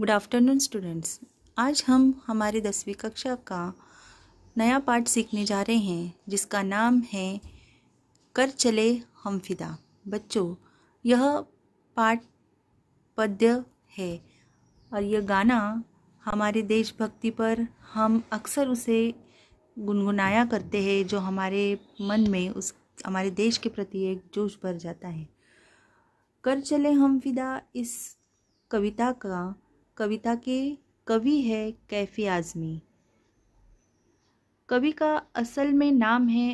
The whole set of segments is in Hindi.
गुड आफ्टरनून स्टूडेंट्स आज हम हमारे दसवीं कक्षा का नया पाठ सीखने जा रहे हैं जिसका नाम है कर चले हम फिदा बच्चों यह पाठ पद्य है और यह गाना हमारे देशभक्ति पर हम अक्सर उसे गुनगुनाया करते हैं जो हमारे मन में उस हमारे देश के प्रति एक जोश भर जाता है कर चले हम फिदा इस कविता का कविता के कवि है कैफ़ी आज़मी कवि का असल में नाम है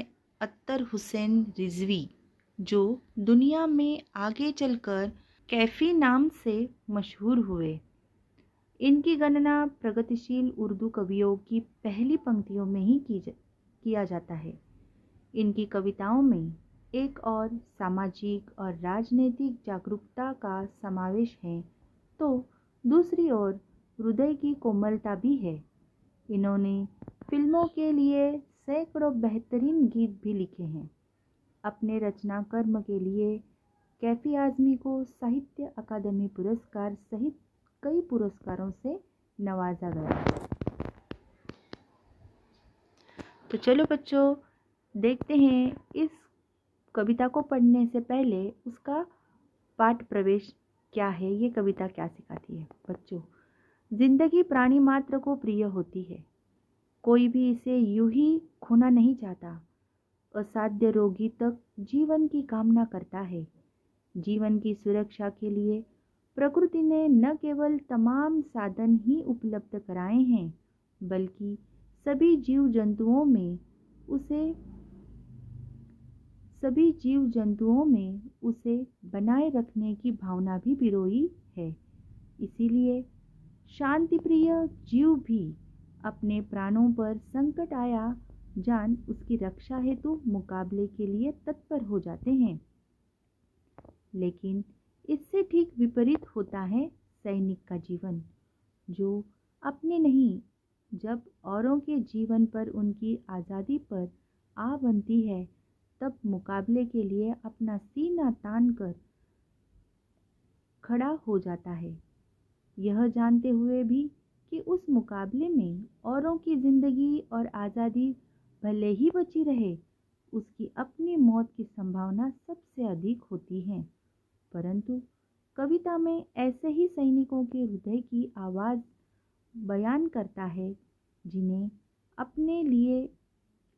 अत्तर हुसैन रिजवी जो दुनिया में आगे चलकर कैफ़ी नाम से मशहूर हुए इनकी गणना प्रगतिशील उर्दू कवियों की पहली पंक्तियों में ही की जा, किया जाता है इनकी कविताओं में एक और सामाजिक और राजनीतिक जागरूकता का समावेश है तो दूसरी ओर हृदय की कोमलता भी है इन्होंने फिल्मों के लिए सैकड़ों बेहतरीन गीत भी लिखे हैं अपने रचना कर्म के लिए कैफी आज़मी को साहित्य अकादमी पुरस्कार सहित कई पुरस्कारों से नवाजा गया तो चलो बच्चों देखते हैं इस कविता को पढ़ने से पहले उसका पाठ प्रवेश क्या है ये कविता क्या सिखाती है बच्चों जिंदगी प्राणी मात्र को प्रिय होती है कोई भी इसे यूं ही खोना नहीं चाहता असाध्य रोगी तक जीवन की कामना करता है जीवन की सुरक्षा के लिए प्रकृति ने न केवल तमाम साधन ही उपलब्ध कराए हैं बल्कि सभी जीव जंतुओं में उसे सभी जीव जंतुओं में उसे बनाए रखने की भावना भी पिरोई है इसीलिए शांति प्रिय जीव भी अपने प्राणों पर संकट आया जान उसकी रक्षा हेतु मुकाबले के लिए तत्पर हो जाते हैं लेकिन इससे ठीक विपरीत होता है सैनिक का जीवन जो अपने नहीं जब औरों के जीवन पर उनकी आज़ादी पर आ बनती है तब मुकाबले के लिए अपना सीना तान कर खड़ा हो जाता है यह जानते हुए भी कि उस मुकाबले में औरों की ज़िंदगी और आज़ादी भले ही बची रहे उसकी अपनी मौत की संभावना सबसे अधिक होती है परंतु कविता में ऐसे ही सैनिकों के हृदय की आवाज़ बयान करता है जिन्हें अपने लिए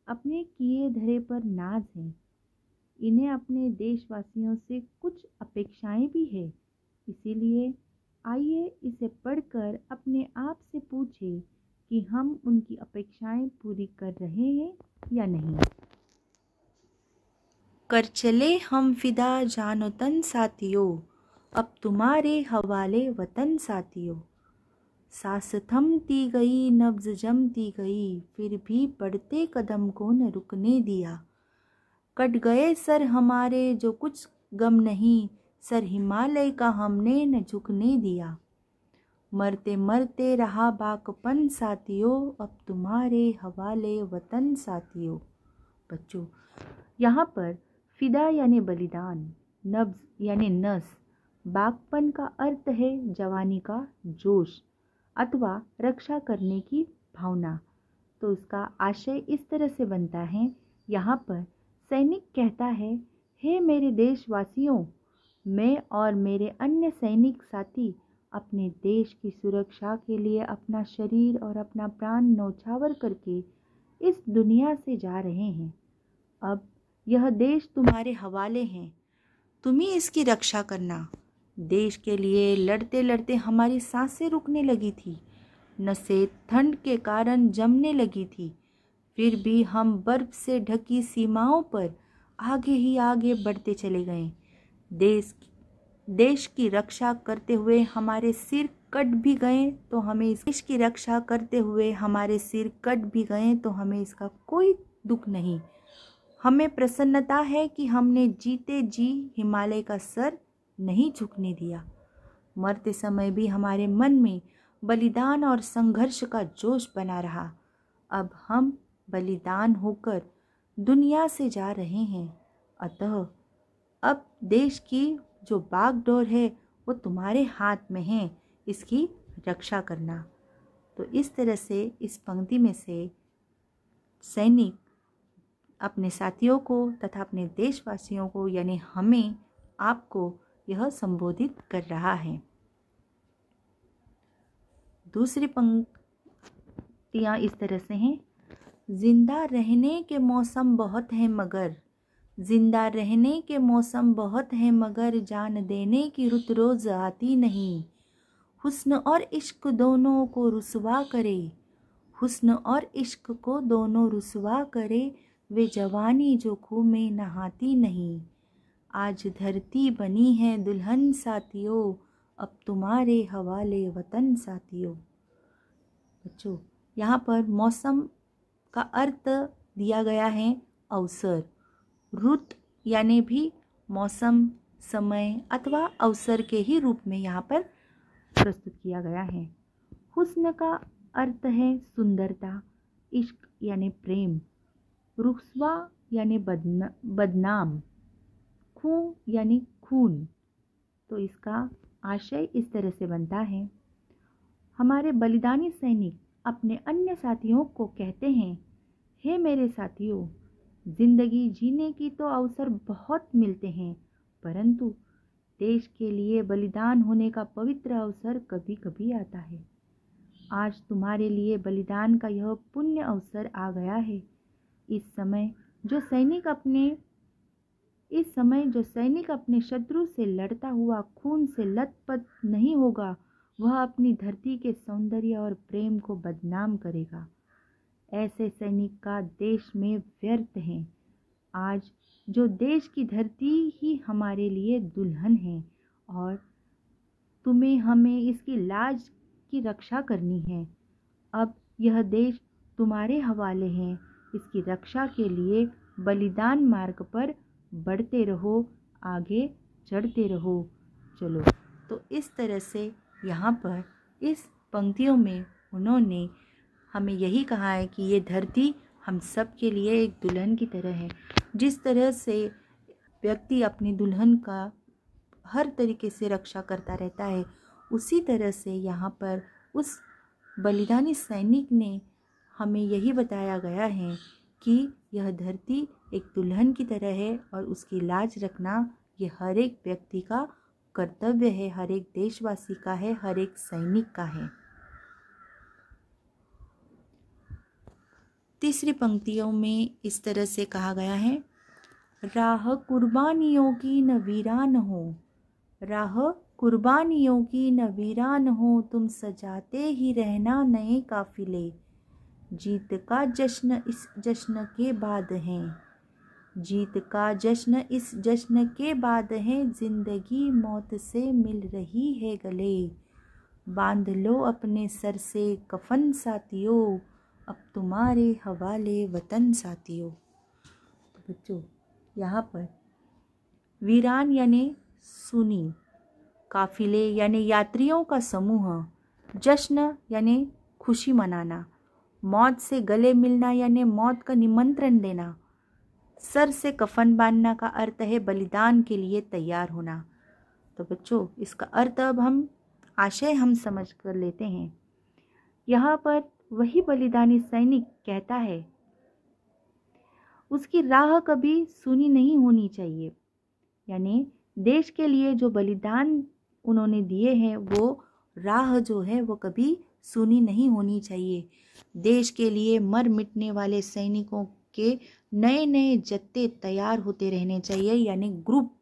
अपने किए धरे पर नाज है इन्हें अपने देशवासियों से कुछ अपेक्षाएं भी है इसीलिए आइए इसे पढ़कर अपने आप से पूछें कि हम उनकी अपेक्षाएं पूरी कर रहे हैं या नहीं कर चले हम फिदा जानो तन साथियों अब तुम्हारे हवाले वतन साथियों सांस थमती गई नब्ज जमती गई फिर भी बढ़ते कदम को न रुकने दिया कट गए सर हमारे जो कुछ गम नहीं सर हिमालय का हमने न झुकने दिया मरते मरते रहा बाकपन साथियों अब तुम्हारे हवाले वतन साथियों बच्चों यहाँ पर फिदा यानि बलिदान नब्ज यानि नस बागपन का अर्थ है जवानी का जोश अथवा रक्षा करने की भावना तो उसका आशय इस तरह से बनता है यहाँ पर सैनिक कहता है हे मेरे देशवासियों मैं और मेरे अन्य सैनिक साथी अपने देश की सुरक्षा के लिए अपना शरीर और अपना प्राण नौछावर करके इस दुनिया से जा रहे हैं अब यह देश तुम्हारे हवाले हैं तुम ही इसकी रक्षा करना देश के लिए लड़ते लड़ते हमारी सांसें रुकने लगी थी नसें ठंड के कारण जमने लगी थी फिर भी हम बर्फ से ढकी सीमाओं पर आगे ही आगे बढ़ते चले गए देश देश की रक्षा करते हुए हमारे सिर कट भी गए तो हमें देश की रक्षा करते हुए हमारे सिर कट भी गए तो हमें इसका कोई दुख नहीं हमें प्रसन्नता है कि हमने जीते जी हिमालय का सर नहीं झुकने दिया मरते समय भी हमारे मन में बलिदान और संघर्ष का जोश बना रहा अब हम बलिदान होकर दुनिया से जा रहे हैं अतः अब देश की जो बागडोर है वो तुम्हारे हाथ में है इसकी रक्षा करना तो इस तरह से इस पंक्ति में से सैनिक अपने साथियों को तथा अपने देशवासियों को यानी हमें आपको यह संबोधित कर रहा है दूसरी पंक्तियाँ इस तरह से हैं जिंदा रहने के मौसम बहुत हैं मगर जिंदा रहने के मौसम बहुत हैं मगर जान देने की रुत रोज़ आती नहीं हुस्न और इश्क दोनों को रुसवा करे हुस्न और इश्क को दोनों रुसवा करे वे जवानी जो खूह में नहाती नहीं आज धरती बनी है दुल्हन साथियों अब तुम्हारे हवाले वतन साथियों बच्चों यहाँ पर मौसम का अर्थ दिया गया है अवसर रुत यानी भी मौसम समय अथवा अवसर के ही रूप में यहाँ पर प्रस्तुत किया गया है हुस्न का अर्थ है सुंदरता इश्क यानी प्रेम रुखसवा यानी बदन बदनाम खू यानी खून तो इसका आशय इस तरह से बनता है हमारे बलिदानी सैनिक अपने अन्य साथियों को कहते हैं हे मेरे साथियों जिंदगी जीने की तो अवसर बहुत मिलते हैं परंतु देश के लिए बलिदान होने का पवित्र अवसर कभी कभी आता है आज तुम्हारे लिए बलिदान का यह पुण्य अवसर आ गया है इस समय जो सैनिक अपने इस समय जो सैनिक अपने शत्रु से लड़ता हुआ खून से लथपथ नहीं होगा वह अपनी धरती के सौंदर्य और प्रेम को बदनाम करेगा ऐसे सैनिक का देश में व्यर्थ है आज जो देश की धरती ही हमारे लिए दुल्हन है और तुम्हें हमें इसकी लाज की रक्षा करनी है अब यह देश तुम्हारे हवाले हैं इसकी रक्षा के लिए बलिदान मार्ग पर बढ़ते रहो आगे चढ़ते रहो चलो तो इस तरह से यहाँ पर इस पंक्तियों में उन्होंने हमें यही कहा है कि ये धरती हम सब के लिए एक दुल्हन की तरह है जिस तरह से व्यक्ति अपनी दुल्हन का हर तरीके से रक्षा करता रहता है उसी तरह से यहाँ पर उस बलिदानी सैनिक ने हमें यही बताया गया है कि यह धरती एक दुल्हन की तरह है और उसकी लाज रखना ये हर एक व्यक्ति का कर्तव्य है हर एक देशवासी का है हर एक सैनिक का है तीसरी पंक्तियों में इस तरह से कहा गया है राह कुर्बानियों की न वीरान हो राह कुर्बानियों की न वीरान हो तुम सजाते ही रहना नए काफिले जीत का जश्न इस जश्न के बाद है जीत का जश्न इस जश्न के बाद है जिंदगी मौत से मिल रही है गले बांध लो अपने सर से कफन साथियों अब तुम्हारे हवाले वतन साथियों तो बच्चों यहाँ पर वीरान यानी सुनी काफिले यानि यात्रियों का समूह जश्न यानि खुशी मनाना मौत से गले मिलना यानी मौत का निमंत्रण देना सर से कफन बांधना का अर्थ है बलिदान के लिए तैयार होना तो बच्चों इसका अर्थ अब हम आशय हम समझ कर लेते हैं यहाँ पर वही बलिदानी सैनिक कहता है उसकी राह कभी सुनी नहीं होनी चाहिए यानी देश के लिए जो बलिदान उन्होंने दिए हैं वो राह जो है वो कभी सुनी नहीं होनी चाहिए देश के लिए मर मिटने वाले सैनिकों के नए नए जत्ते तैयार होते रहने चाहिए यानी ग्रुप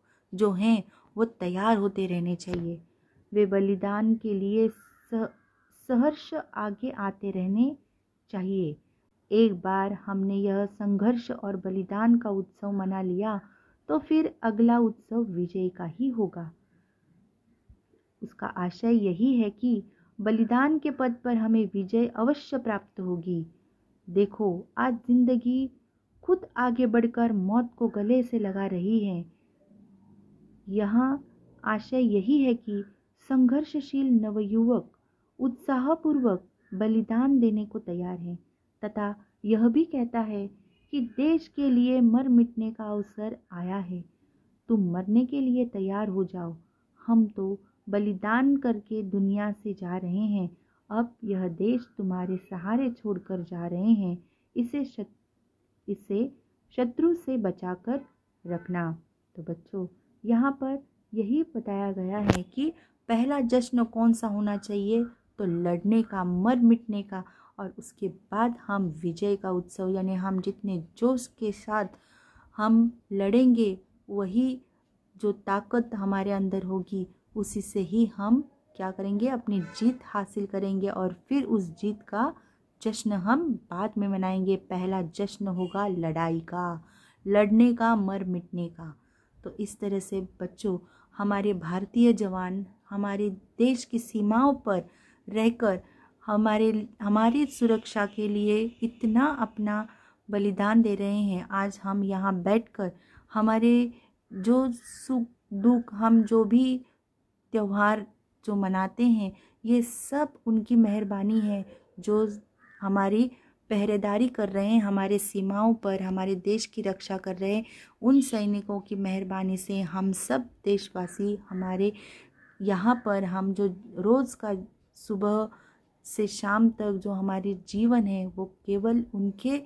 जो हैं वो तैयार होते रहने चाहिए वे बलिदान के लिए सहर्ष आगे आते रहने चाहिए एक बार हमने यह संघर्ष और बलिदान का उत्सव मना लिया तो फिर अगला उत्सव विजय का ही होगा उसका आशय यही है कि बलिदान के पद पर हमें विजय अवश्य प्राप्त होगी देखो आज जिंदगी खुद आगे बढ़कर मौत को गले से लगा रही है यहाँ आशय यही है कि संघर्षशील नवयुवक उत्साहपूर्वक बलिदान देने को तैयार हैं तथा यह भी कहता है कि देश के लिए मर मिटने का अवसर आया है तुम मरने के लिए तैयार हो जाओ हम तो बलिदान करके दुनिया से जा रहे हैं अब यह देश तुम्हारे सहारे छोड़कर जा रहे हैं इसे शत, इसे शत्रु से बचाकर रखना तो बच्चों यहाँ पर यही बताया गया है कि पहला जश्न कौन सा होना चाहिए तो लड़ने का मर मिटने का और उसके बाद हम विजय का उत्सव यानी हम जितने जोश के साथ हम लड़ेंगे वही जो ताकत हमारे अंदर होगी उसी से ही हम क्या करेंगे अपनी जीत हासिल करेंगे और फिर उस जीत का जश्न हम बाद में मनाएंगे पहला जश्न होगा लड़ाई का लड़ने का मर मिटने का तो इस तरह से बच्चों हमारे भारतीय जवान हमारे देश की सीमाओं पर रहकर हमारे हमारी सुरक्षा के लिए इतना अपना बलिदान दे रहे हैं आज हम यहाँ बैठकर हमारे जो सुख दुख हम जो भी त्यौहार जो मनाते हैं ये सब उनकी मेहरबानी है जो हमारी पहरेदारी कर रहे हैं हमारे सीमाओं पर हमारे देश की रक्षा कर रहे हैं उन सैनिकों की मेहरबानी से हम सब देशवासी हमारे यहाँ पर हम जो रोज़ का सुबह से शाम तक जो हमारे जीवन है वो केवल उनके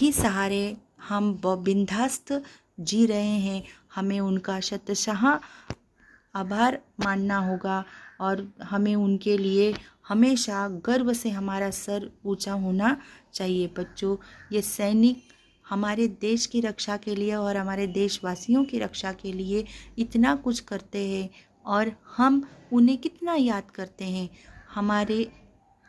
ही सहारे हम बिंधास्त जी रहे हैं हमें उनका शतशाह आभार मानना होगा और हमें उनके लिए हमेशा गर्व से हमारा सर ऊंचा होना चाहिए बच्चों ये सैनिक हमारे देश की रक्षा के लिए और हमारे देशवासियों की रक्षा के लिए इतना कुछ करते हैं और हम उन्हें कितना याद करते हैं हमारे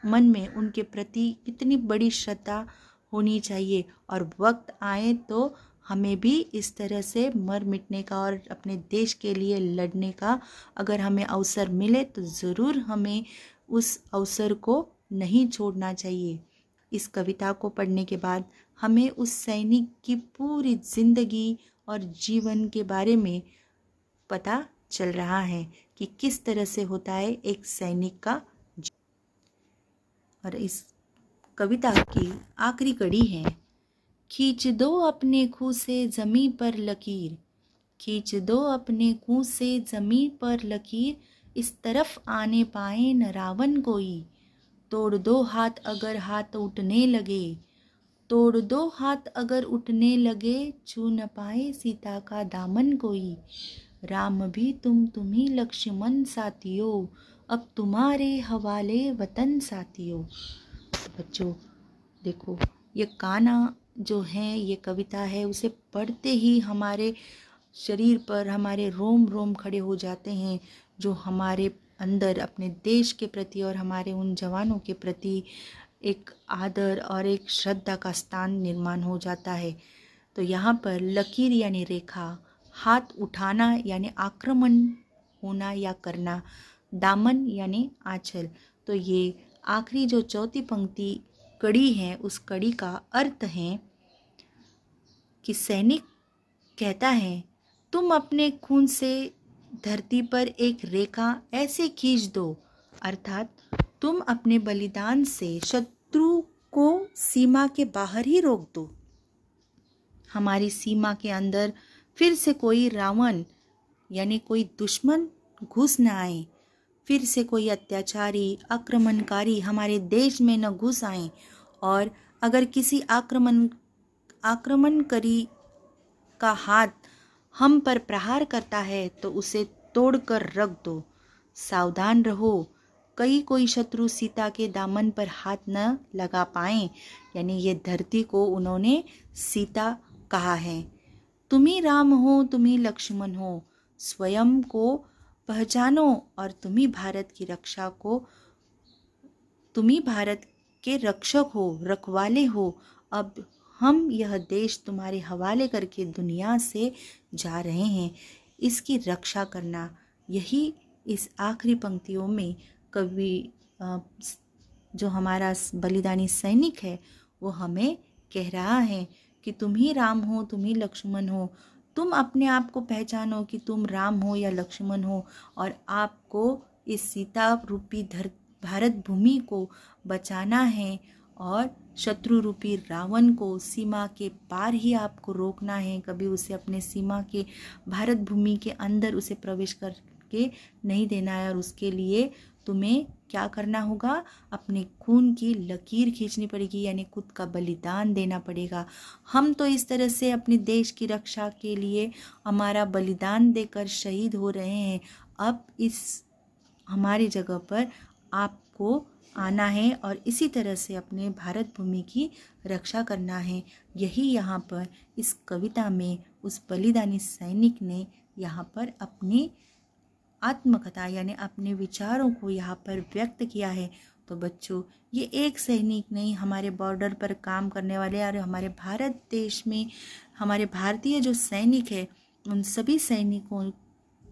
मन में उनके प्रति कितनी बड़ी श्रद्धा होनी चाहिए और वक्त आए तो हमें भी इस तरह से मर मिटने का और अपने देश के लिए लड़ने का अगर हमें अवसर मिले तो ज़रूर हमें उस अवसर को नहीं छोड़ना चाहिए इस कविता को पढ़ने के बाद हमें उस सैनिक की पूरी ज़िंदगी और जीवन के बारे में पता चल रहा है कि किस तरह से होता है एक सैनिक का और इस कविता की आखिरी कड़ी है खींच दो अपने खूह से ज़मी पर लकीर खींच दो अपने खूह से ज़मी पर लकीर इस तरफ आने पाए न रावण कोई तोड़ दो हाथ अगर हाथ उठने लगे तोड़ दो हाथ अगर उठने लगे छू न पाए सीता का दामन कोई राम भी तुम तुम्ही लक्ष्मण साथियो अब तुम्हारे हवाले वतन साथियों बच्चों देखो ये काना जो हैं ये कविता है उसे पढ़ते ही हमारे शरीर पर हमारे रोम रोम खड़े हो जाते हैं जो हमारे अंदर अपने देश के प्रति और हमारे उन जवानों के प्रति एक आदर और एक श्रद्धा का स्थान निर्माण हो जाता है तो यहाँ पर लकीर यानी रेखा हाथ उठाना यानी आक्रमण होना या करना दामन यानी आंचल तो ये आखिरी जो चौथी पंक्ति कड़ी है उस कड़ी का अर्थ है कि सैनिक कहता है तुम अपने खून से धरती पर एक रेखा ऐसे खींच दो अर्थात तुम अपने बलिदान से शत्रु को सीमा के बाहर ही रोक दो हमारी सीमा के अंदर फिर से कोई रावण यानी कोई दुश्मन घुस न आए फिर से कोई अत्याचारी आक्रमणकारी हमारे देश में न घुस आए और अगर किसी आक्रमण आक्रमणकारी का हाथ हम पर प्रहार करता है तो उसे तोड़कर रख दो सावधान रहो कई कोई शत्रु सीता के दामन पर हाथ न लगा पाए यानी ये धरती को उन्होंने सीता कहा है तुम्ही राम हो तुम्ही लक्ष्मण हो स्वयं को पहचानो और तुम्ही भारत की रक्षा को तुम्ही भारत के रक्षक हो रखवाले हो अब हम यह देश तुम्हारे हवाले करके दुनिया से जा रहे हैं इसकी रक्षा करना यही इस आखिरी पंक्तियों में कवि जो हमारा बलिदानी सैनिक है वो हमें कह रहा है कि तुम ही राम हो तुम ही लक्ष्मण हो तुम अपने आप को पहचानो कि तुम राम हो या लक्ष्मण हो और आपको इस सीता रूपी धरती भारत भूमि को बचाना है और शत्रु रूपी रावण को सीमा के पार ही आपको रोकना है कभी उसे अपने सीमा के भारत भूमि के अंदर उसे प्रवेश करके नहीं देना है और उसके लिए तुम्हें क्या करना होगा अपने खून की लकीर खींचनी पड़ेगी यानी खुद का बलिदान देना पड़ेगा हम तो इस तरह से अपने देश की रक्षा के लिए हमारा बलिदान देकर शहीद हो रहे हैं अब इस हमारी जगह पर आपको आना है और इसी तरह से अपने भारत भूमि की रक्षा करना है यही यहाँ पर इस कविता में उस बलिदानी सैनिक ने यहाँ पर अपनी आत्मकथा यानी अपने विचारों को यहाँ पर व्यक्त किया है तो बच्चों ये एक सैनिक नहीं हमारे बॉर्डर पर काम करने वाले और हमारे भारत देश में हमारे भारतीय जो सैनिक है उन सभी सैनिकों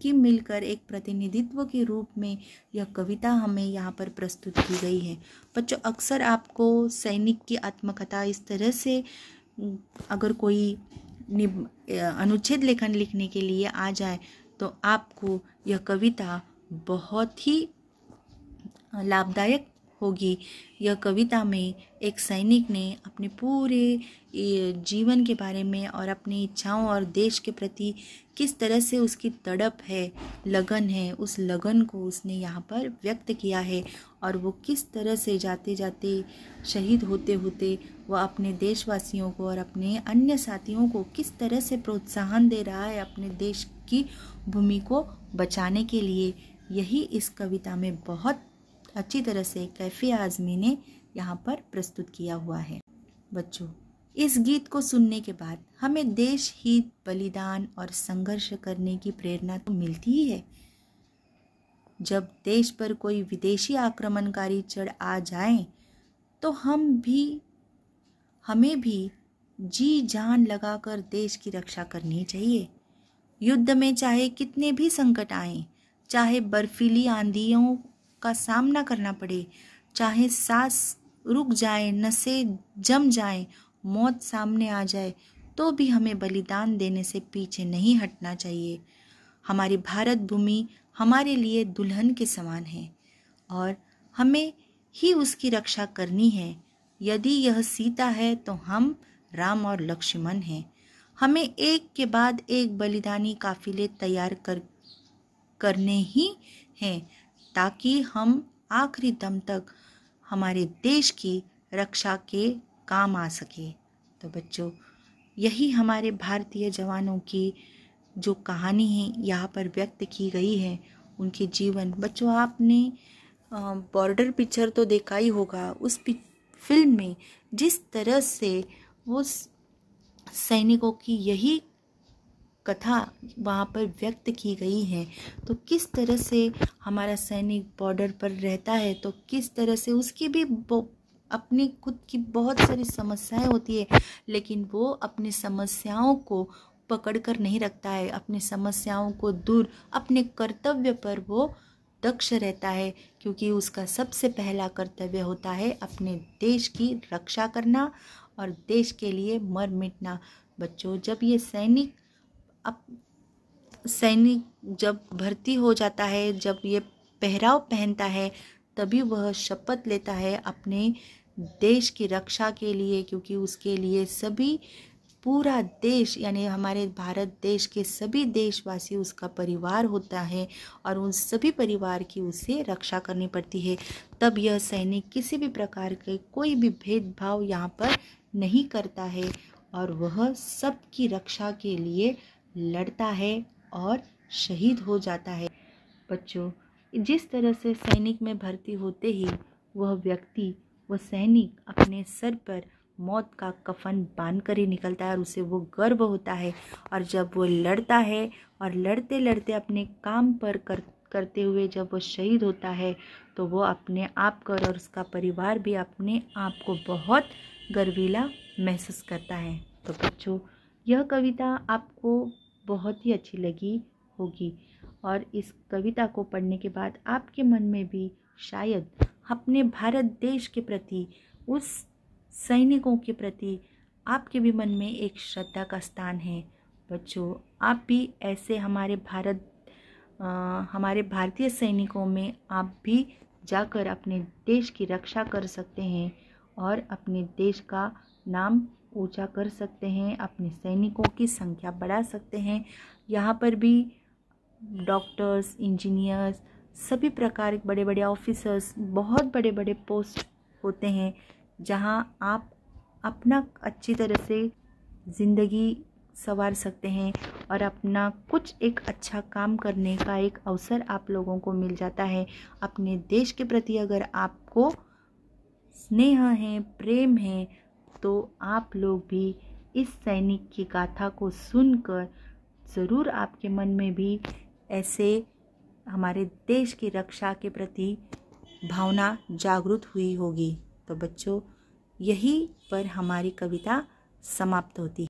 की मिलकर एक प्रतिनिधित्व के रूप में यह कविता हमें यहाँ पर प्रस्तुत की गई है बच्चों अक्सर आपको सैनिक की आत्मकथा इस तरह से अगर कोई अनुच्छेद लेखन लिखने के लिए आ जाए तो आपको यह कविता बहुत ही लाभदायक होगी यह कविता में एक सैनिक ने अपने पूरे जीवन के बारे में और अपनी इच्छाओं और देश के प्रति किस तरह से उसकी तड़प है लगन है उस लगन को उसने यहाँ पर व्यक्त किया है और वो किस तरह से जाते जाते शहीद होते होते वह अपने देशवासियों को और अपने अन्य साथियों को किस तरह से प्रोत्साहन दे रहा है अपने देश की भूमि को बचाने के लिए यही इस कविता में बहुत अच्छी तरह से कैफ़े आज़मी ने यहाँ पर प्रस्तुत किया हुआ है बच्चों इस गीत को सुनने के बाद हमें देश हित बलिदान और संघर्ष करने की प्रेरणा तो मिलती ही है जब देश पर कोई विदेशी आक्रमणकारी चढ़ आ जाए तो हम भी हमें भी जी जान लगाकर देश की रक्षा करनी चाहिए युद्ध में चाहे कितने भी संकट आए चाहे बर्फीली आंधियों का सामना करना पड़े चाहे सांस रुक जाए नसें जम जाए मौत सामने आ जाए तो भी हमें बलिदान देने से पीछे नहीं हटना चाहिए हमारी भारत भूमि हमारे लिए दुल्हन के समान है और हमें ही उसकी रक्षा करनी है यदि यह सीता है तो हम राम और लक्ष्मण हैं हमें एक के बाद एक बलिदानी काफिले तैयार कर करने ही हैं ताकि हम आखिरी दम तक हमारे देश की रक्षा के काम आ सके तो बच्चों यही हमारे भारतीय जवानों की जो कहानी है यहाँ पर व्यक्त की गई है उनके जीवन बच्चों आपने बॉर्डर पिक्चर तो देखा ही होगा उस फिल्म में जिस तरह से वो सैनिकों की यही कथा वहाँ पर व्यक्त की गई है तो किस तरह से हमारा सैनिक बॉर्डर पर रहता है तो किस तरह से उसकी भी अपनी खुद की बहुत सारी समस्याएं होती है लेकिन वो अपनी समस्याओं को पकड़ कर नहीं रखता है अपनी समस्याओं को दूर अपने कर्तव्य पर वो दक्ष रहता है क्योंकि उसका सबसे पहला कर्तव्य होता है अपने देश की रक्षा करना और देश के लिए मर मिटना बच्चों जब ये सैनिक अब सैनिक जब भर्ती हो जाता है जब ये पहराव पहनता है तभी वह शपथ लेता है अपने देश की रक्षा के लिए क्योंकि उसके लिए सभी पूरा देश यानी हमारे भारत देश के सभी देशवासी उसका परिवार होता है और उन सभी परिवार की उसे रक्षा करनी पड़ती है तब यह सैनिक किसी भी प्रकार के कोई भी भेदभाव यहाँ पर नहीं करता है और वह सबकी रक्षा के लिए लड़ता है और शहीद हो जाता है बच्चों जिस तरह से सैनिक में भर्ती होते ही वह व्यक्ति वह सैनिक अपने सर पर मौत का कफन बांध कर ही निकलता है और उसे वो गर्व होता है और जब वो लड़ता है और लड़ते लड़ते अपने काम पर कर करते हुए जब वो शहीद होता है तो वो अपने आप कर और उसका परिवार भी अपने आप को बहुत गर्वीला महसूस करता है तो बच्चों यह कविता आपको बहुत ही अच्छी लगी होगी और इस कविता को पढ़ने के बाद आपके मन में भी शायद अपने भारत देश के प्रति उस सैनिकों के प्रति आपके भी मन में एक श्रद्धा का स्थान है बच्चों आप भी ऐसे हमारे भारत आ, हमारे भारतीय सैनिकों में आप भी जाकर अपने देश की रक्षा कर सकते हैं और अपने देश का नाम ऊंचा कर सकते हैं अपने सैनिकों की संख्या बढ़ा सकते हैं यहाँ पर भी डॉक्टर्स इंजीनियर्स सभी प्रकार के बड़े बड़े ऑफिसर्स बहुत बड़े बड़े पोस्ट होते हैं जहाँ आप अपना अच्छी तरह से ज़िंदगी सवार सकते हैं और अपना कुछ एक अच्छा काम करने का एक अवसर आप लोगों को मिल जाता है अपने देश के प्रति अगर आपको स्नेह है प्रेम है दोस्तों आप लोग भी इस सैनिक की गाथा को सुनकर ज़रूर आपके मन में भी ऐसे हमारे देश की रक्षा के प्रति भावना जागृत हुई होगी तो बच्चों यही पर हमारी कविता समाप्त होती है